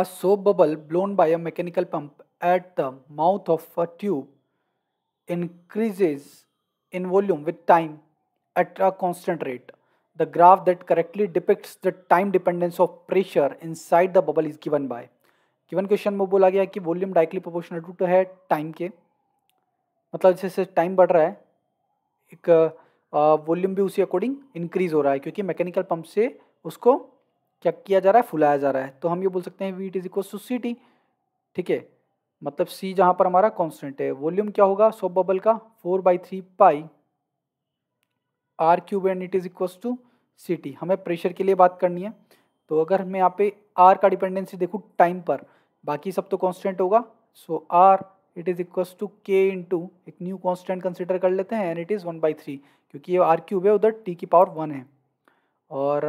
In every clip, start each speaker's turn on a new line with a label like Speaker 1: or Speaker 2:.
Speaker 1: A soap bubble blown by a mechanical pump at the mouth of a tube increases in volume with time at a constant rate. The graph that correctly depicts the time dependence of pressure inside the bubble is given by. given question given question में बोला गया कि volume directly to to time ke matlab jaise jaise time badh raha hai ek volume भी उसी according increase हो रहा है क्योंकि मैकेनिकल पंप से उसको क्या किया जा रहा है फुलाया जा रहा है तो हम ये बोल सकते हैं V it is equal to C T ठीक है मतलब सी जहाँ पर हमारा कॉन्स्टेंट है वॉल्यूम क्या होगा सोप बबल का four by three pi R cube and it is equal to C T हमें प्रेशर के लिए बात करनी है तो अगर मैं यहाँ पे आर का डिपेंडेंसी देखूँ टाइम पर बाकी सब तो कॉन्स्टेंट होगा so R it is equals to K to एक न्यू कॉन्स्टेंट कंसिडर कर लेते हैं and it is one by three क्योंकि ये आर क्यूब है उधर टी की पावर वन है और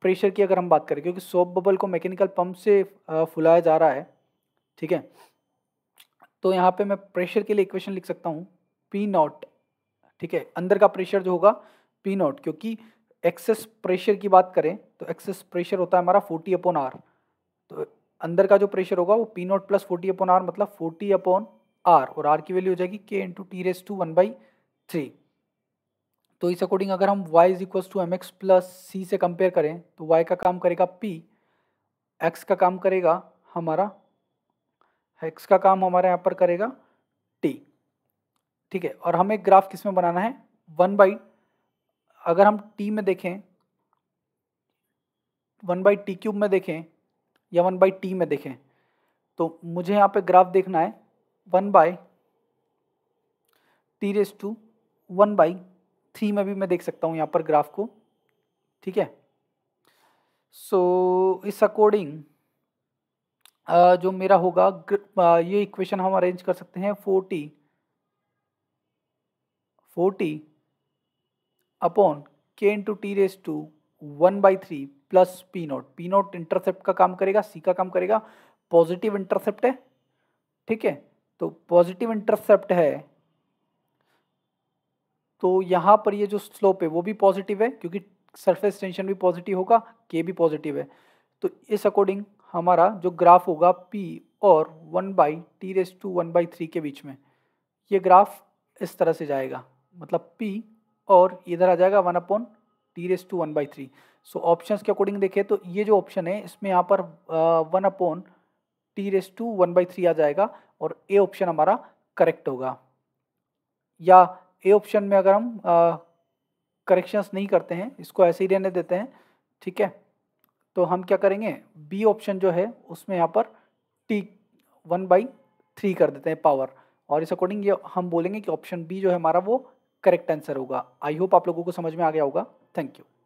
Speaker 1: प्रेशर की अगर हम बात करें क्योंकि सोप बबल को मैकेनिकल पंप से फुलाया जा रहा है ठीक है तो यहाँ पे मैं प्रेशर के लिए इक्वेशन लिख सकता हूँ पी नॉट ठीक है अंदर का प्रेशर जो होगा पी नॉट क्योंकि एक्सेस प्रेशर की बात करें तो एक्सेस प्रेशर होता है हमारा फोर्टी अपॉन आर तो अंदर का जो प्रेशर होगा वो P naught plus forty upon R मतलब फोर्टी अपॉन आर और आर की वैल्यू हो जाएगी K into T raise to one by three तो इस अकॉर्डिंग अगर हम y is equals to M X plus C से कंपेयर करें तो y का काम करेगा p x का काम करेगा हमारा x का काम हमारे यहाँ पर करेगा t ठीक है और हमें ग्राफ किस में बनाना है वन बाई अगर हम t में देखें वन बाई टी क्यूब में देखें या वन बाई टी में देखें तो मुझे यहाँ पे ग्राफ देखना है one by T raise to one by three में भी मैं देख सकता हूँ यहाँ पर ग्राफ को ठीक है सो इस अकॉर्डिंग जो मेरा होगा ये इक्वेशन हम अरेंज कर सकते हैं forty forty upon K into T raise to one by three plus P naught P naught intercept का काम करेगा सी का काम करेगा पॉजिटिव इंटरसेप्ट है ठीक है तो पॉजिटिव इंटरसेप्ट है तो यहाँ पर ये जो स्लोप है वो भी पॉजिटिव है क्योंकि सरफेस टेंशन भी पॉजिटिव होगा के भी पॉजिटिव है तो इस अकॉर्डिंग हमारा जो ग्राफ होगा पी और one by T raise to one by three के बीच में ये ग्राफ इस तरह से जाएगा मतलब पी और इधर आ जाएगा one upon T raise to one by three so option के अकॉर्डिंग देखें तो ये जो ऑप्शन है इसमें यहाँ पर one upon T raise to one by three आ जाएगा और ए ऑप्शन हमारा करेक्ट होगा या ए ऑप्शन में अगर हम करेक्शंस नहीं करते हैं इसको ऐसे ही रहने देते हैं ठीक है तो हम क्या करेंगे बी ऑप्शन जो है उसमें यहाँ पर टी वन बाई थ्री कर देते हैं पावर और इस अकॉर्डिंग ये हम बोलेंगे कि ऑप्शन बी जो है हमारा वो करेक्ट आंसर होगा आई होप आप लोगों को समझ में आ गया होगा थैंक यू